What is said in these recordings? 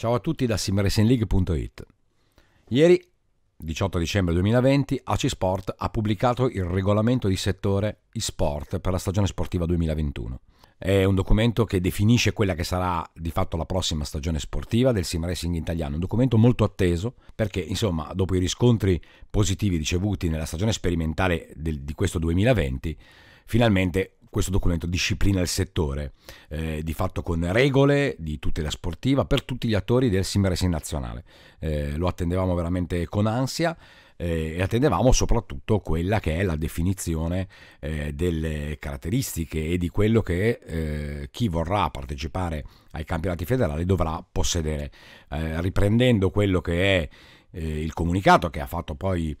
Ciao a tutti da simracingleague.it. Ieri, 18 dicembre 2020, AC Sport ha pubblicato il regolamento di settore eSport per la stagione sportiva 2021. È un documento che definisce quella che sarà di fatto la prossima stagione sportiva del sim racing italiano, un documento molto atteso perché insomma dopo i riscontri positivi ricevuti nella stagione sperimentale del, di questo 2020, finalmente questo documento disciplina il settore, eh, di fatto con regole di tutela sportiva per tutti gli attori del sim racing nazionale. Eh, lo attendevamo veramente con ansia eh, e attendevamo soprattutto quella che è la definizione eh, delle caratteristiche e di quello che eh, chi vorrà partecipare ai campionati federali dovrà possedere. Eh, riprendendo quello che è il comunicato che ha fatto poi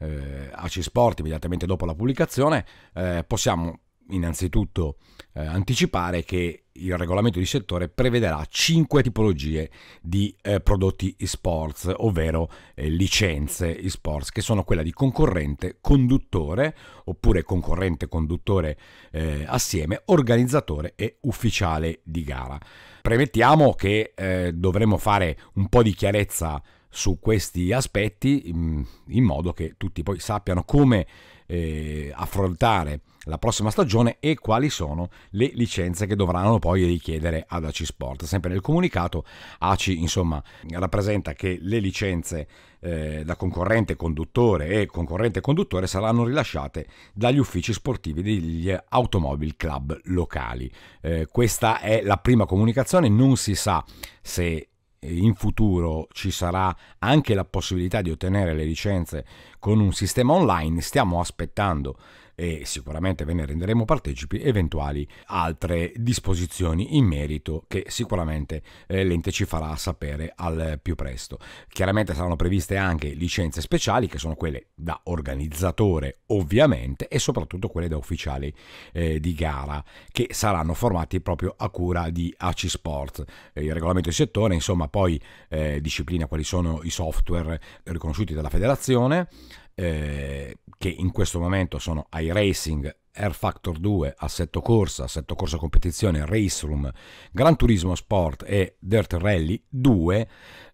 eh, AC Sport immediatamente dopo la pubblicazione, eh, possiamo innanzitutto eh, anticipare che il regolamento di settore prevederà cinque tipologie di eh, prodotti e-sports, ovvero eh, licenze e-sports, che sono quella di concorrente, conduttore, oppure concorrente, conduttore eh, assieme, organizzatore e ufficiale di gara. Premettiamo che eh, dovremo fare un po' di chiarezza su questi aspetti in, mm, in modo che tutti poi sappiano come eh, affrontare la prossima stagione e quali sono le licenze che dovranno poi richiedere ad AC Sport. Sempre nel comunicato ACI insomma rappresenta che le licenze eh, da concorrente conduttore e concorrente conduttore saranno rilasciate dagli uffici sportivi degli automobile club locali. Eh, questa è la prima comunicazione, non si sa se in futuro ci sarà anche la possibilità di ottenere le licenze con un sistema online, stiamo aspettando e sicuramente ve ne renderemo partecipi eventuali altre disposizioni in merito che sicuramente eh, l'ente ci farà sapere al più presto. Chiaramente saranno previste anche licenze speciali che sono quelle da organizzatore ovviamente e soprattutto quelle da ufficiali eh, di gara che saranno formati proprio a cura di AC Sport. Eh, il regolamento di settore insomma poi eh, disciplina quali sono i software riconosciuti dalla federazione eh, che in questo momento sono iRacing, Air Factor 2, Assetto Corsa, Assetto Corsa Competizione, Race Room, Gran Turismo Sport e Dirt Rally 2,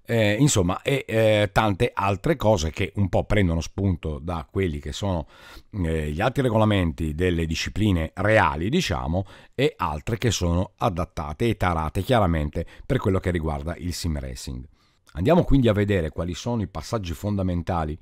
eh, insomma, e eh, tante altre cose che un po' prendono spunto da quelli che sono eh, gli altri regolamenti delle discipline reali, diciamo, e altre che sono adattate e tarate chiaramente per quello che riguarda il sim racing. Andiamo quindi a vedere quali sono i passaggi fondamentali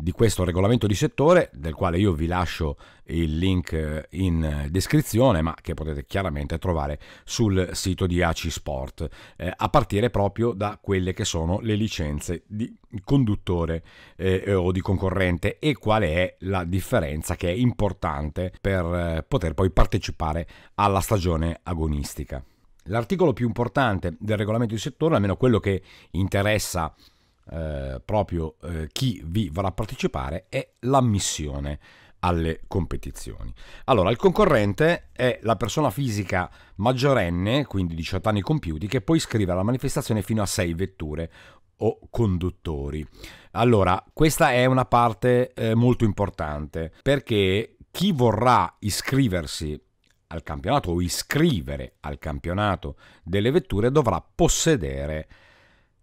di questo regolamento di settore, del quale io vi lascio il link eh, in eh, descrizione, ma che potete chiaramente trovare sul sito di AC Sport, eh, a partire proprio da quelle che sono le licenze di conduttore eh, o di concorrente e qual è la differenza che è importante per eh, poter poi partecipare alla stagione agonistica. L'articolo più importante del regolamento di settore, almeno quello che interessa eh, proprio eh, chi vi vorrà partecipare è l'ammissione alle competizioni. Allora, il concorrente è la persona fisica maggiorenne, quindi 18 anni compiuti, che può iscrivere alla manifestazione fino a 6 vetture o conduttori. Allora, questa è una parte eh, molto importante perché chi vorrà iscriversi al campionato o iscrivere al campionato delle vetture dovrà possedere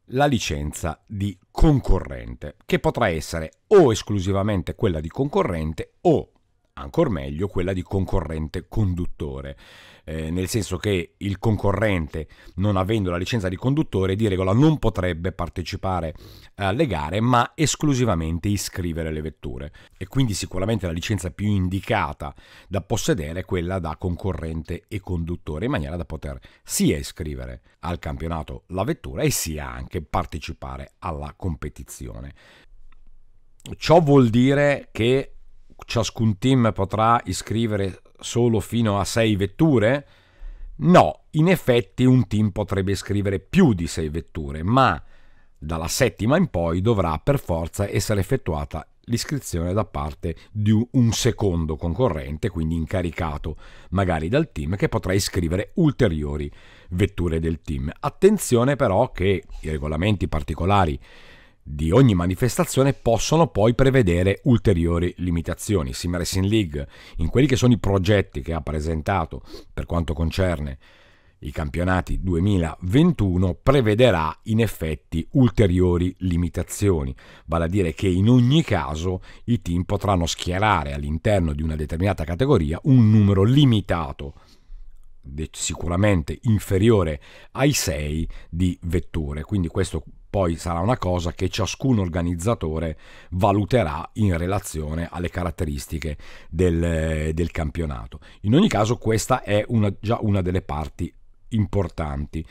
la licenza di concorrente, che potrà essere o esclusivamente quella di concorrente o ancora meglio quella di concorrente conduttore, eh, nel senso che il concorrente, non avendo la licenza di conduttore, di regola non potrebbe partecipare alle gare, ma esclusivamente iscrivere le vetture. E quindi sicuramente la licenza più indicata da possedere è quella da concorrente e conduttore, in maniera da poter sia iscrivere al campionato la vettura e sia anche partecipare alla competizione. Ciò vuol dire che ciascun team potrà iscrivere solo fino a 6 vetture? No, in effetti un team potrebbe iscrivere più di 6 vetture, ma dalla settima in poi dovrà per forza essere effettuata l'iscrizione da parte di un secondo concorrente, quindi incaricato magari dal team, che potrà iscrivere ulteriori vetture del team. Attenzione però che i regolamenti particolari di ogni manifestazione possono poi prevedere ulteriori limitazioni. Sim Racing League, in quelli che sono i progetti che ha presentato per quanto concerne i campionati 2021 prevederà in effetti ulteriori limitazioni, vale a dire che in ogni caso i team potranno schierare all'interno di una determinata categoria un numero limitato, sicuramente inferiore ai 6 di vetture, quindi questo poi sarà una cosa che ciascun organizzatore valuterà in relazione alle caratteristiche del, del campionato. In ogni caso questa è una, già una delle parti importanti.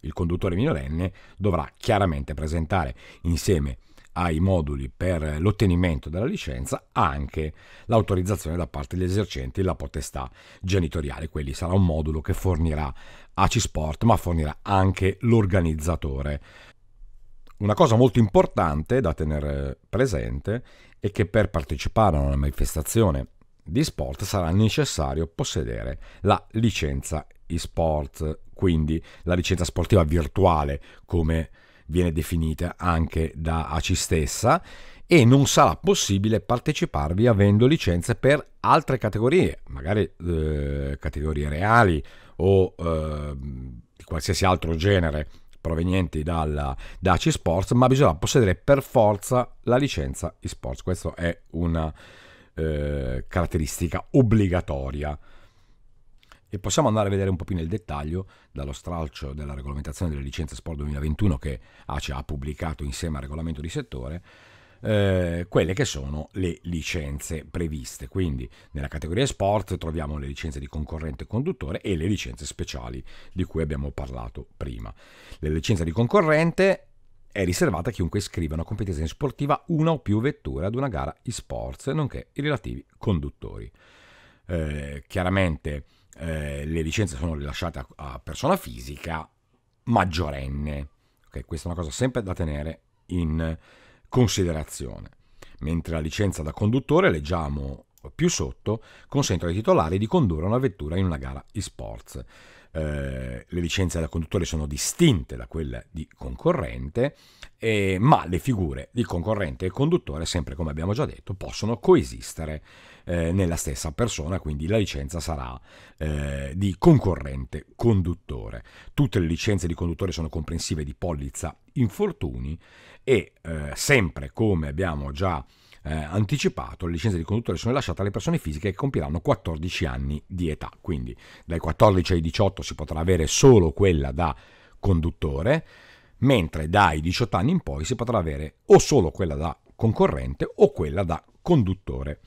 Il conduttore minorenne dovrà chiaramente presentare insieme ai moduli per l'ottenimento della licenza anche l'autorizzazione da parte degli esercenti e la potestà genitoriale. Quelli sarà un modulo che fornirà ACI Sport, ma fornirà anche l'organizzatore una cosa molto importante da tenere presente è che per partecipare a una manifestazione di sport sarà necessario possedere la licenza e-sport, quindi la licenza sportiva virtuale come viene definita anche da ACI stessa e non sarà possibile parteciparvi avendo licenze per altre categorie, magari eh, categorie reali o eh, di qualsiasi altro genere provenienti dalla Daci Sports, ma bisogna possedere per forza la licenza eSports. Questa è una eh, caratteristica obbligatoria. E possiamo andare a vedere un po' più nel dettaglio dallo stralcio della regolamentazione delle licenze Sport 2021 che ACE ha pubblicato insieme al regolamento di settore eh, quelle che sono le licenze previste. Quindi nella categoria sport troviamo le licenze di concorrente conduttore e le licenze speciali di cui abbiamo parlato prima. La licenza di concorrente è riservata a chiunque iscriva una competizione sportiva una o più vetture ad una gara e-sports, nonché i relativi conduttori. Eh, chiaramente eh, le licenze sono rilasciate a, a persona fisica maggiorenne. Okay, questa è una cosa sempre da tenere in considerazione. Mentre la licenza da conduttore, leggiamo più sotto, consente ai titolari di condurre una vettura in una gara e-sports. Eh, le licenze da conduttore sono distinte da quelle di concorrente, eh, ma le figure di concorrente e conduttore, sempre come abbiamo già detto, possono coesistere eh, nella stessa persona, quindi la licenza sarà eh, di concorrente conduttore. Tutte le licenze di conduttore sono comprensive di polizza infortuni e eh, sempre come abbiamo già detto, eh, anticipato, le licenze di conduttore sono lasciate alle persone fisiche che compiranno 14 anni di età, quindi dai 14 ai 18 si potrà avere solo quella da conduttore, mentre dai 18 anni in poi si potrà avere o solo quella da concorrente o quella da conduttore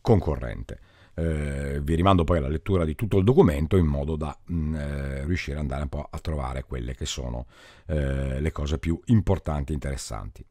concorrente. Eh, vi rimando poi alla lettura di tutto il documento in modo da mh, mm, eh, riuscire ad andare un po' a trovare quelle che sono eh, le cose più importanti e interessanti.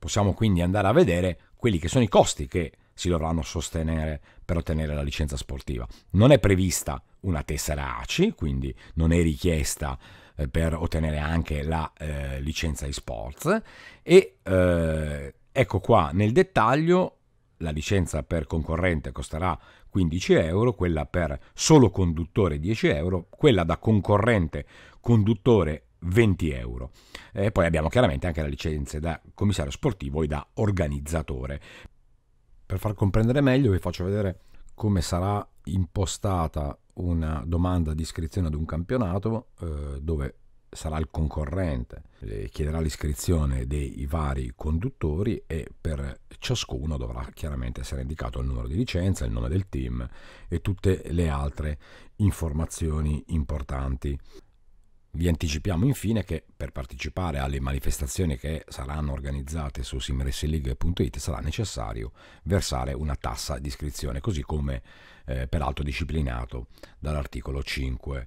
Possiamo quindi andare a vedere quelli che sono i costi che si dovranno sostenere per ottenere la licenza sportiva. Non è prevista una tessera ACI, quindi non è richiesta eh, per ottenere anche la eh, licenza eSports e eh, ecco qua nel dettaglio la licenza per concorrente costerà 15 euro, quella per solo conduttore 10 euro, quella da concorrente conduttore 20 euro. E eh, poi abbiamo chiaramente anche le licenze da commissario sportivo e da organizzatore. Per far comprendere meglio vi faccio vedere come sarà impostata una domanda di iscrizione ad un campionato eh, dove sarà il concorrente, eh, chiederà l'iscrizione dei vari conduttori e per ciascuno dovrà chiaramente essere indicato il numero di licenza, il nome del team e tutte le altre informazioni importanti. Vi anticipiamo infine che per partecipare alle manifestazioni che saranno organizzate su simracingleague.it sarà necessario versare una tassa di iscrizione, così come eh, peraltro disciplinato dall'articolo 5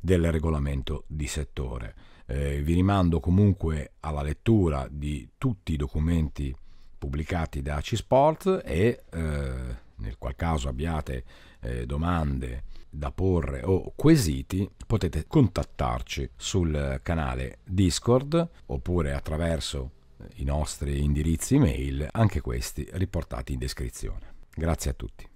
del regolamento di settore. Eh, vi rimando comunque alla lettura di tutti i documenti pubblicati da C-Sport e eh, nel qual caso abbiate eh, domande da porre o quesiti, potete contattarci sul canale Discord oppure attraverso eh, i nostri indirizzi email, anche questi riportati in descrizione. Grazie a tutti.